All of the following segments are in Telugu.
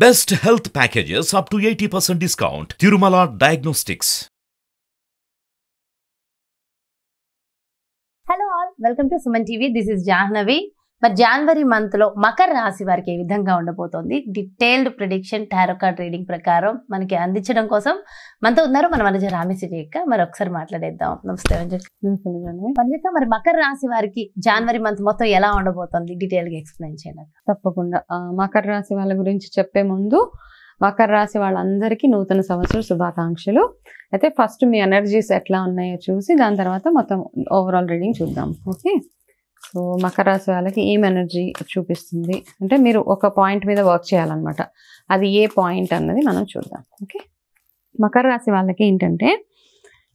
Best health packages up to 80% discount. Tirumala Diagnostics. Hello all, welcome to Suman TV. This is Jahnavi. మరి జనవరి మంత్లో మకర రాశి వారికి ఏ విధంగా ఉండబోతోంది డీటెయిల్డ్ ప్రిడిక్షన్ టారోకార్డ్ రీడింగ్ ప్రకారం మనకి అందించడం కోసం మనతో ఉన్నారు మన మనజ రామేశ్వరి యొక్క మరి ఒకసారి మాట్లాడేద్దాం నమస్తే మంజక్క మరి మకర రాశి వారికి జనవరి మంత్ మొత్తం ఎలా ఉండబోతోంది డీటెయిల్గా ఎక్స్ప్లెయిన్ చేయండి తప్పకుండా మకర రాశి వాళ్ళ గురించి చెప్పే ముందు మకర రాశి వాళ్ళందరికీ నూతన సంవత్సర శుభాకాంక్షలు అయితే ఫస్ట్ మీ ఎనర్జీస్ ఎట్లా ఉన్నాయో చూసి దాని తర్వాత మొత్తం ఓవరాల్ రీడింగ్ చూద్దాం ఓకే సో మకర రాశి వాళ్ళకి ఏం ఎనర్జీ చూపిస్తుంది అంటే మీరు ఒక పాయింట్ మీద వర్క్ చేయాలన్నమాట అది ఏ పాయింట్ అన్నది మనం చూద్దాం ఓకే మకర రాశి వాళ్ళకి ఏంటంటే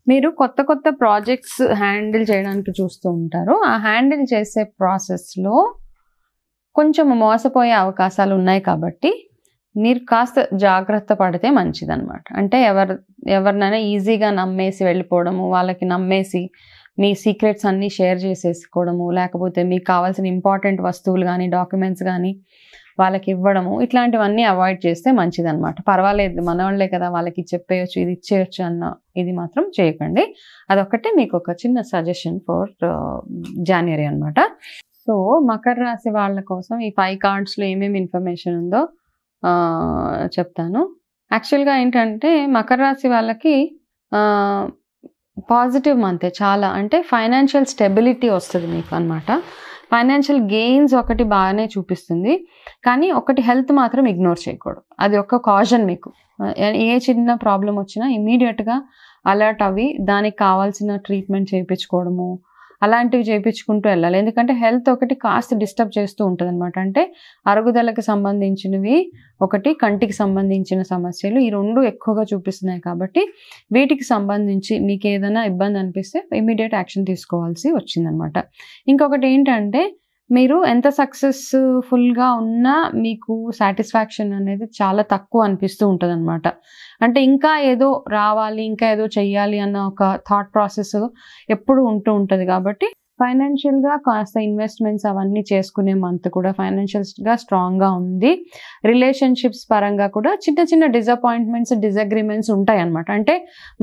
మీరు కొత్త కొత్త ప్రాజెక్ట్స్ హ్యాండిల్ చేయడానికి చూస్తూ ఉంటారు ఆ హ్యాండిల్ చేసే ప్రాసెస్లో కొంచెం మోసపోయే అవకాశాలు ఉన్నాయి కాబట్టి మీరు కాస్త జాగ్రత్త పడితే మంచిదన్నమాట అంటే ఎవరు ఎవరినైనా ఈజీగా నమ్మేసి వెళ్ళిపోవడము వాళ్ళకి నమ్మేసి మీ సీక్రెట్స్ అన్నీ షేర్ చేసేసుకోవడము లేకపోతే మీకు కావాల్సిన ఇంపార్టెంట్ వస్తువులు కానీ డాక్యుమెంట్స్ కానీ వాళ్ళకి ఇవ్వడము ఇట్లాంటివన్నీ అవాయిడ్ చేస్తే మంచిదన్నమాట పర్వాలేదు వాళ్ళే కదా వాళ్ళకి చెప్పేయచ్చు ఇది ఇచ్చేయచ్చు అన్న ఇది మాత్రం చేయకండి అదొక్కటే మీకు ఒక చిన్న సజెషన్ ఫర్ జాన్యురి అనమాట సో మకర రాశి వాళ్ళ కోసం ఈ ఫైవ్ కార్డ్స్లో ఏమేమి ఇన్ఫర్మేషన్ ఉందో చెప్తాను యాక్చువల్గా ఏంటంటే మకర రాశి వాళ్ళకి పాజిటివ్ మంతే చాలా అంటే ఫైనాన్షియల్ స్టెబిలిటీ వస్తుంది మీకు అనమాట ఫైనాన్షియల్ గెయిన్స్ ఒకటి బాగానే చూపిస్తుంది కానీ ఒకటి హెల్త్ మాత్రం ఇగ్నోర్ చేయకూడదు అది ఒక కాజన్ మీకు ఏ చిన్న ప్రాబ్లం వచ్చినా ఇమీడియట్గా అలర్ట్ అవి దానికి కావాల్సిన ట్రీట్మెంట్ చేయించుకోవడము అలాంటివి చేయించుకుంటూ వెళ్ళాలి ఎందుకంటే హెల్త్ ఒకటి కాస్త డిస్టర్బ్ చేస్తూ ఉంటుంది అనమాట అంటే అరుగుదలకు సంబంధించినవి ఒకటి కంటికి సంబంధించిన సమస్యలు ఈ రెండు ఎక్కువగా చూపిస్తున్నాయి కాబట్టి వీటికి సంబంధించి మీకు ఏదైనా ఇబ్బంది అనిపిస్తే ఇమీడియట్ యాక్షన్ తీసుకోవాల్సి వచ్చిందనమాట ఇంకొకటి ఏంటంటే మీరు ఎంత సక్సెస్ఫుల్గా ఉన్నా మీకు సాటిస్ఫాక్షన్ అనేది చాలా తక్కువ అనిపిస్తూ ఉంటుంది అనమాట అంటే ఇంకా ఏదో రావాలి ఇంకా ఏదో చెయ్యాలి అన్న ఒక థాట్ ప్రాసెస్ ఎప్పుడు ఉంటూ ఉంటుంది కాబట్టి ఫైనాన్షియల్గా కాస్త ఇన్వెస్ట్మెంట్స్ అవన్నీ చేసుకునే మంత్ కూడా స్ట్రాంగ్ స్ట్రాంగ్గా ఉంది రిలేషన్షిప్స్ పరంగా కూడా చిన్న చిన్న డిసప్పాయింట్మెంట్స్ డిజగ్రిమెంట్స్ ఉంటాయి అనమాట అంటే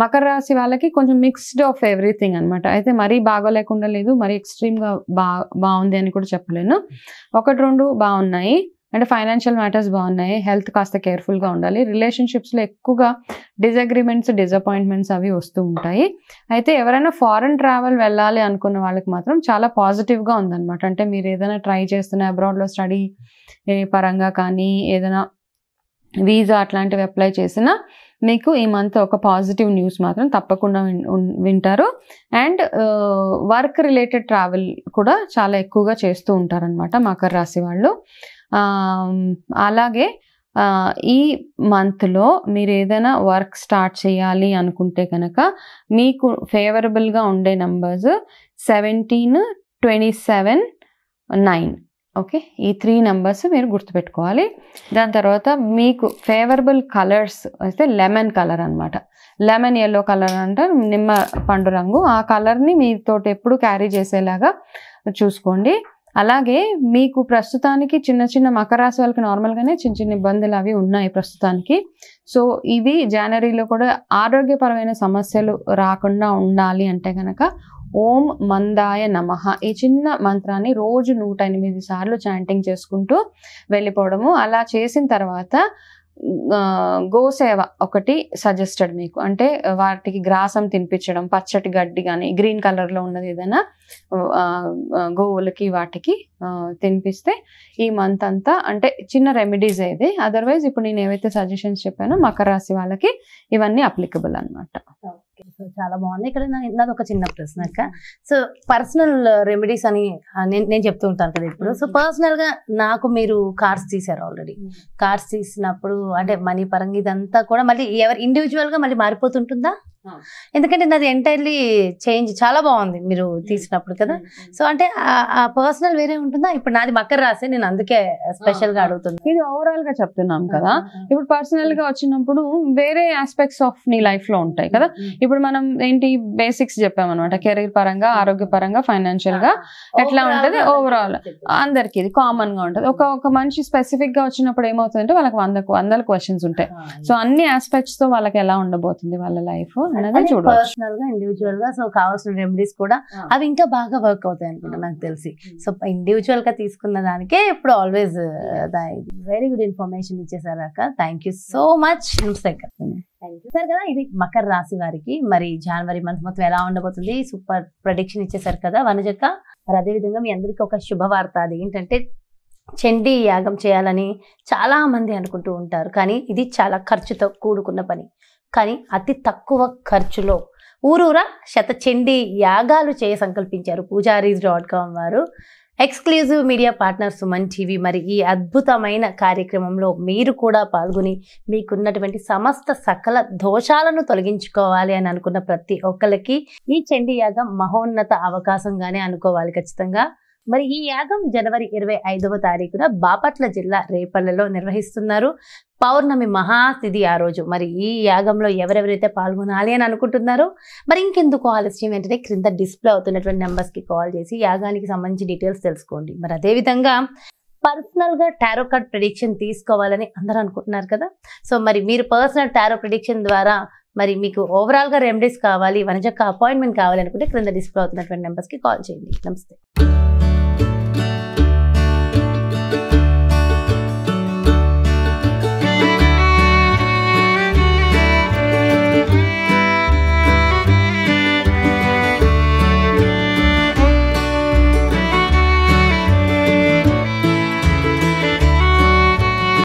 మకర రాశి వాళ్ళకి కొంచెం మిక్స్డ్ ఆఫ్ ఎవ్రీథింగ్ అనమాట అయితే మరీ బాగోలేకుండా లేదు మరీ ఎక్స్ట్రీమ్గా బా బాగుంది అని కూడా చెప్పలేను ఒకటి రెండు బాగున్నాయి అంటే ఫైనాన్షియల్ మ్యాటర్స్ బాగున్నాయి హెల్త్ కాస్త కేర్ఫుల్గా ఉండాలి రిలేషన్షిప్స్లో ఎక్కువగా డిజగ్రిమెంట్స్ డిసప్పాయింట్మెంట్స్ అవి వస్తూ ఉంటాయి అయితే ఎవరైనా ఫారెన్ ట్రావెల్ వెళ్ళాలి అనుకున్న వాళ్ళకి మాత్రం చాలా పాజిటివ్గా ఉందన్నమాట అంటే మీరు ఏదైనా ట్రై చేస్తున్న అబ్రాడ్లో స్టడీ పరంగా కానీ ఏదైనా వీసా అట్లాంటివి అప్లై చేసినా మీకు ఈ మంత్ ఒక పాజిటివ్ న్యూస్ మాత్రం తప్పకుండా వింటారు అండ్ వర్క్ రిలేటెడ్ ట్రావెల్ కూడా చాలా ఎక్కువగా చేస్తూ ఉంటారనమాట మకర రాశి వాళ్ళు అలాగే ఈ మంత్లో మీరు ఏదైనా వర్క్ స్టార్ట్ చేయాలి అనుకుంటే కనుక మీకు ఫేవరబుల్గా ఉండే numbers seventeen twenty seven nine okay ఈ త్రీ నెంబర్స్ మీరు గుర్తుపెట్టుకోవాలి దాని తర్వాత మీకు ఫేవరబుల్ కలర్స్ అయితే లెమన్ కలర్ అనమాట లెమన్ ఎల్లో కలర్ అంటారు నిమ్మ పండు రంగు ఆ కలర్ని మీతో ఎప్పుడు క్యారీ చేసేలాగా చూసుకోండి అలాగే మీకు ప్రస్తుతానికి చిన్న చిన్న రాశి వాళ్ళకి నార్మల్గానే చిన్న చిన్న ఇబ్బందులు అవి ఉన్నాయి ప్రస్తుతానికి సో ఇవి జనవరిలో కూడా ఆరోగ్యపరమైన సమస్యలు రాకుండా ఉండాలి అంటే కనుక ఓం మందాయ నమ ఈ చిన్న మంత్రాన్ని రోజు నూట ఎనిమిది సార్లు చాంటింగ్ చేసుకుంటూ వెళ్ళిపోవడము అలా చేసిన తర్వాత గోసేవ ఒకటి సజెస్టెడ్ మీకు అంటే వాటికి గ్రాసం తినిపించడం పచ్చటి గడ్డి కానీ గ్రీన్ కలర్లో ఉన్నది ఏదైనా గోవులకి వాటికి తినిపిస్తే ఈ మంత్ అంతా అంటే చిన్న రెమెడీస్ ఏది అదర్వైజ్ ఇప్పుడు నేను ఏవైతే సజెషన్స్ చెప్పానో మకర రాశి వాళ్ళకి ఇవన్నీ అప్లికబుల్ అనమాట సో చాలా బాగుంది ఇక్కడ నాది ఒక చిన్న ప్రశ్న అక్క సో పర్సనల్ రెమెడీస్ అని నేను నేను చెప్తూ ఉంటాను కదా ఇప్పుడు సో పర్సనల్గా నాకు మీరు కార్స్ తీశారు ఆల్రెడీ కార్స్ తీసినప్పుడు అంటే మనీ పరంగా ఇదంతా కూడా మళ్ళీ ఎవరు ఇండివిజువల్గా మళ్ళీ మారిపోతుంటుందా ఎందుకంటే నాది ఎంటైర్లీ చేంజ్ చాలా బాగుంది మీరు hmm. తీసినప్పుడు కదా సో hmm, hmm. అంటే ఆ పర్సనల్ వేరే ఉంటుందా ఇప్పుడు నాది మక్కర రాసే నేను అందుకే స్పెషల్ గా అడుగుతున్నాను ఇది ఓవరాల్ గా చెప్తున్నాం కదా ఇప్పుడు పర్సనల్ గా వచ్చినప్పుడు వేరే ఆస్పెక్ట్స్ ఆఫ్ నీ లైఫ్ లో ఉంటాయి కదా ఇప్పుడు మనం ఏంటి బేసిక్స్ చెప్పామనమాట కెరీర్ పరంగా ఆరోగ్య పరంగా ఫైనాన్షియల్ గా ఎట్లా ఉంటది ఓవరాల్ అందరికి ఇది కామన్ గా ఉంటది ఒక ఒక మనిషి స్పెసిఫిక్ గా వచ్చినప్పుడు ఏమవుతుందంటే వాళ్ళకి వంద వందల క్వశ్చన్స్ ఉంటాయి సో అన్ని ఆస్పెక్ట్స్ తో వాళ్ళకి ఎలా ఉండబోతుంది వాళ్ళ లైఫ్ చూడవచ్చు పర్సనల్ గా ఇండివిజువల్ గా సో కావాల్సిన రెమెడీస్ కూడా అవి ఇంకా బాగా వర్క్ అవుతాయి అనుకుంటా నాకు తెలిసి సో hmm. ఇండివిజువల్ గా తీసుకున్న దానికే ఇప్పుడు ఆల్వేస్ వెరీ గుడ్ ఇన్ఫర్మేషన్ ఇచ్చేసారు అక్క thank you so much sir కదా ఇది మకర రాశి వారికి మరి జనవరి మంత్ మొత్తం ఎలా ఉండబోతుంది సూపర్ ప్రొడిక్షన్ ఇచ్చేసారు కదా వనజక్క మరి అదేవిధంగా మీ అందరికీ ఒక శుభవార్త అది ఏంటంటే చండీ యాగం చేయాలని చాలా మంది అనుకుంటూ ఉంటారు కానీ ఇది చాలా ఖర్చుతో కూడుకున్న పని కానీ అతి తక్కువ ఖర్చులో ఊరూరా శతచండి యాగాలు చేయ సంకల్పించారు పూజారీస్ డాట్ కామ్ వారు exclusive media partner Suman TV మరి ఈ అద్భుతమైన కార్యక్రమంలో మీరు కూడా పాల్గొని మీకున్నటువంటి సమస్త సకల దోషాలను తొలగించుకోవాలి అని అనుకున్న ప్రతి ఒక్కరికి ఈ చండీ యాగం మహోన్నత అవకాశంగానే అనుకోవాలి ఖచ్చితంగా మరి ఈ యాగం జనవరి ఇరవై ఐదవ తారీఖున బాపట్ల జిల్లా రేపల్లలో నిర్వహిస్తున్నారు పౌర్ణమి మహాతిథి ఆ రోజు మరి ఈ యాగంలో ఎవరెవరైతే పాల్గొనాలి అని అనుకుంటున్నారో మరి ఇంకెందుకు ఆలస్యం వెంటనే క్రింద డిస్ప్లే అవుతున్నటువంటి నెంబర్స్కి కాల్ చేసి యాగానికి సంబంధించి డీటెయిల్స్ తెలుసుకోండి మరి అదేవిధంగా పర్సనల్గా టారో కార్డ్ ప్రిడిక్షన్ తీసుకోవాలని అందరూ అనుకుంటున్నారు కదా సో మరి మీరు పర్సనల్ టారో ప్రిడిక్షన్ ద్వారా మరి మీకు ఓవరాల్గా రెమెడీస్ కావాలి వనజక్క అపాయింట్మెంట్ కావాలనుకుంటే క్రింద డిస్ప్లే అవుతున్నటువంటి నెంబర్స్కి కాల్ చేయండి నమస్తే